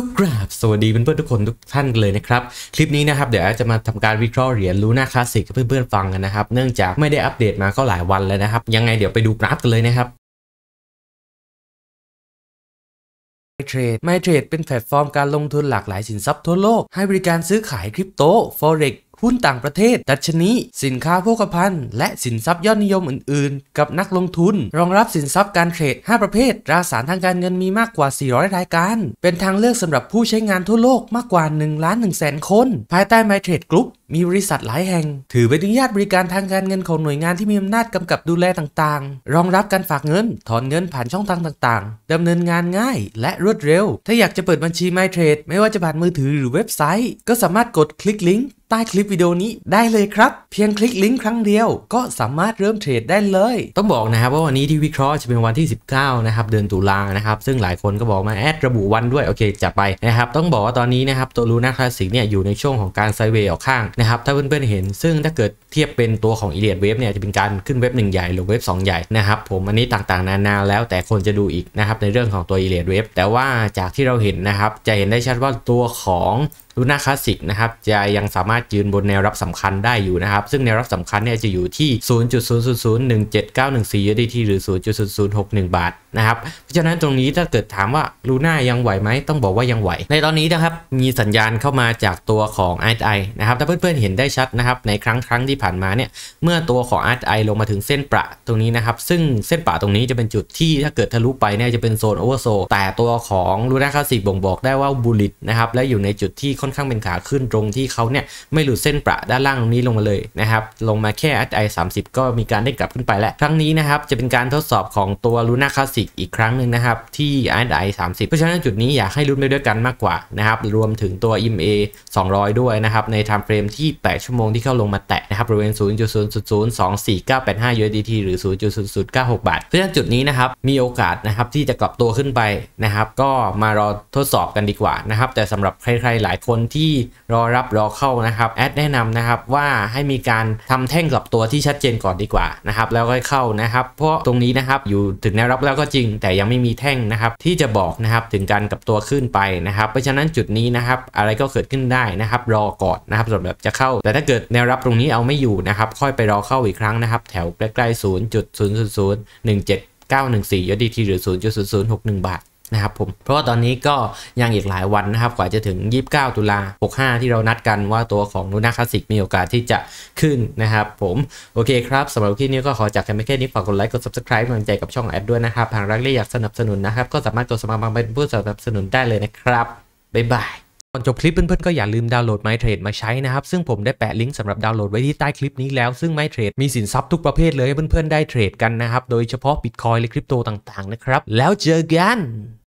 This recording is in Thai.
ทุกกราบสวัสดีเพื่อนๆทุกคนทุกท่านเลยนะครับ คลิปนี้นะครับเดี๋ยวจะมาทำการวิเคราะห์เหรียญลูน่าคลาสสิกให้เพื่อนๆฟังกันนะครับ เนื่องจากไม่ได้อัปเดตมาก็หลายวันแล้วนะครับ ยังไงเดี๋ยวไปดูกราฟกันเลยนะครับไมเทรดไมเทรดเป็นแพลตฟอร์มการลงทุนหลากหลายสินทรัพย์ทั่วโลกให้บริการซื้อขายคริปโต forex หุ้นต่างประเทศ ดัชนีสินค้าโภคภัณฑ์ และสินทรัพย์ยอดนิยมอื่นๆ กับนักลงทุน รองรับสินทรัพย์การเทรด 5 ประเภท ราสารทางการเงินมีมากกว่า 400 รายการ เป็นทางเลือกสำหรับผู้ใช้งานทั่วโลกมากกว่า 1 ล้าน1แสนคน ภายใต้ MyTrade Group มีบริษัทหลายแห่ง ถือใบอนุญาตบริการทางการเงินของหน่วยงานที่มีอำนาจกำกับดูแลต่างๆ รองรับการฝากเงินถอนเงินผ่านช่องทางต่างๆดำเนินงานง่ายและรวดเร็ว ถ้าอยากจะเปิดบัญชี MyTrade ไม่ว่าจะผ่านมือถือหรือเว็บไซต์ ก็สามารถกดคลิกลิงก์ใต้คลิปวิดีโอนี้ได้เลยครับ เพียงคลิกลิงก์ครั้งเดียวก็สามารถเริ่มเทรดได้เลยต้องบอกนะครับว่าวันนี้ที่วิเคราะห์จะเป็นวันที่ 19นะครับเดือนตุลานะครับซึ่งหลายคนก็บอกมาแอดระบุวันด้วยโอเค จะไปนะครับต้องบอกว่าตอนนี้นะครับตัวลูน่าคลาสสิกเนี่ยอยู่ในช่วงของการไซเวย์ออกข้างนะครับถ้าเพื่อนๆเห็นซึ่งถ้าเกิดเทียบเป็นตัวของอีเลียดเว็บเนี่ยจะเป็นการขึ้นเว็บ1ใหญ่หรือเว็บ2ใหญ่นะครับผมอันนี้ต่างๆนานาแล้วแต่คนจะดูอีกนะครับในเรื่องของตัวอีเลียดเว็บแต่ว่าจากที่เราเห็นนะครับ จะเห็นได้ชัดว่าตัวของลูน่าคลาสสิกนะครับจะยังสามารถยืนบนแนวรับสำคัญได้อยู่นะครับ ซึ่งแนวรับสำคัญเนี่ยจะอยู่ที่ 0.0001794 USDT หรือ 0.0061 บาทนะครับเพราะฉะนั้นตรงนี้ถ้าเกิดถามว่าลูน่ายังไหวไหมต้องบอกว่ายังไหว ในตอนนี้นะครับมีสัญญาณเข้ามาจากตัวของ RSI นะครับถ้าเพื่อนๆเห็นได้ชัดนะครับในครั้งครั้งที่ผ่านมาเนี่ยเมื่อตัวของ RSI ลงมาถึงเส้นประตรงนี้นะครับ ซึ่งเส้นประตรงนี้จะเป็นจุดที่ถ้าเกิดทะลุไปเนี่ยจะเป็นโซนโอเวอร์โซ แต่ตัวของลูน่าคลาสสิกบ่งบอกได้ว่าบูลลิตนะครับและอยู่ในจุดที่ค่อนอนข้างเป็นขาขึ้นตรงที่เขาเนี่ยไม่หลุดเส้นประด้านล่างตรงนี้ลงมาเลยนะครับ ลงมาแค่ RSI 30 ก็มีการได้กลับขึ้นไปแล้ว ครั้งนี้นะครับ จะเป็นการทดสอบของตัวุน n าคลาสสิกอีกครั้งหนึ่งนะครับ ที่ RSI 30 เพราะฉะนั้นจุดนี้ อยากให้รุ้นไปด้วยกันมากกว่านะครับ รวมถึงตัว EMA 200 ด้วยนะครับ ใน time frame ที่ 8 ชั่วโมงที่เข้าลงมาแตะนะครับบริเวณ0.0024985 USDT หรือ 0.0096บาทเพราะฉะนั้นจุดนี้นะครับมีโอกาสนะครับที่จะกลับตัวขึ้นไปนะครับก็มารอทดสอบกันดีกว่านะครับแต่สำหรับใครๆหลายคนนที่รอรับรอเข้านะครับแอดแนะนำนะครับว่าให้มีการทำแท่งกับตัวที่ชัดเจนก่อนดีกว่านะครับแล้วค่อยเข้านะครับ เพราะตรงนี้นะครับอยู่ถึงแนวรับแล้วก็จริง แต่ยังไม่มีแท่งนะครับ ที่จะบอกนะครับถึงการกับตัวขึ้นไปนะครับ เพราะฉะนั้นจุดนี้นะครับอะไรก็เกิดขึ้นได้นะครับรอก่อนนะครับสำหรับจะเข้า แต่ถ้าเกิดแนวรับตรงนี้เอาไม่อยู่นะครับ ค่อยไปรอเข้าอีกครั้งนะครับ แถวใกล้ๆ0.00017 914ดีทีหรือ0.0061 บาทนะครับผม เพราะว่าตอนนี้ก็ยังอีกหลายวันนะครับ กว่าจะถึง 29 ตุลา 65 ที่เรานัดกันว่าตัวของลูน่าคลาสสิกมีโอกาสที่จะขึ้นนะครับผมโอเคครับสำหรับคลิปนี้ก็ขอจากกันไปแค่นี้ฝากกดไลค์ กด subscribe กำลังใจกับช่องแอดด้วยนะครับหากรักและอยากสนับสนุนนะครับ ก็สามารถกดสมัครมาเป็นผู้สนับสนุนได้เลยนะครับบ๊ายบายอนจบคลิปเพื่อนๆก็อย่าลืมดาวน์โหลด MyTrade มาใช้นะครับ ซึ่งผมได้แปะลิงก์สำหรับดาวน์โหลดไว้ที่ใต้คลิปนี้แล้วซึ่ง MyTrade มีสินทรัพย์ทุกประเภทเลยให้เพื่อนๆได้เทรดกันนะครับ โดยเฉพาะบิตคอยและคริปโตต่างๆ นะครับ แล้วเจอกัน